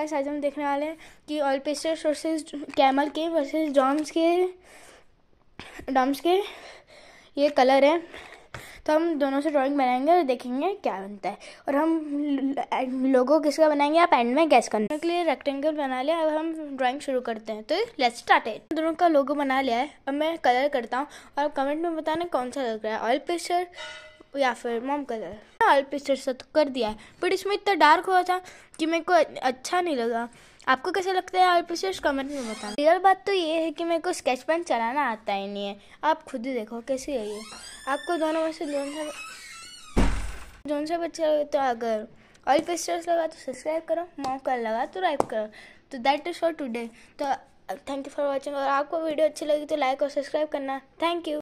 guys आज हम देखने वाले हैं कि ऑयल पेस्टर्स वर्सेस कैमल के वर्सेस डॉम्स के डॉम्स के ये कलर है तो हम दोनों से ड्राइंग बनाएंगे और देखेंगे क्या बनता है और हम लोगो किसका बनाएंगे आप एंड में गैस करने के लिए रेक्टेंगल बना लिया अब हम ड्राइंग शुरू करते हैं तो लेट्स स्टार्ट इट दोनों का लोगो बना लिया है अब मैं कलर करता हूँ और कमेंट में बताना कौन सा लग रहा है ऑयल पेस्टर या फिर मोम कलर ऑल पिक्चर सब कर दिया है बट इसमें इतना डार्क हुआ था कि मेरे को अच्छा नहीं लगा आपको कैसा लगता है ऑल पिक्चर्स कमेंट में बताओ रियल बात तो ये है कि मेरे को स्केच पेन चलाना आता ही नहीं है आप खुद ही देखो कैसी है ये आपको दोनों में से जोन सा जोन लगे तो अगर ऑल पिक्चर्स लगा तो सब्सक्राइब करो कलर लगा तो लाइक करो तो दैट इज़ फॉर टूडे तो थैंक यू फॉर वॉचिंग और आपको वीडियो अच्छी लगी तो लाइक और सब्सक्राइब करना थैंक यू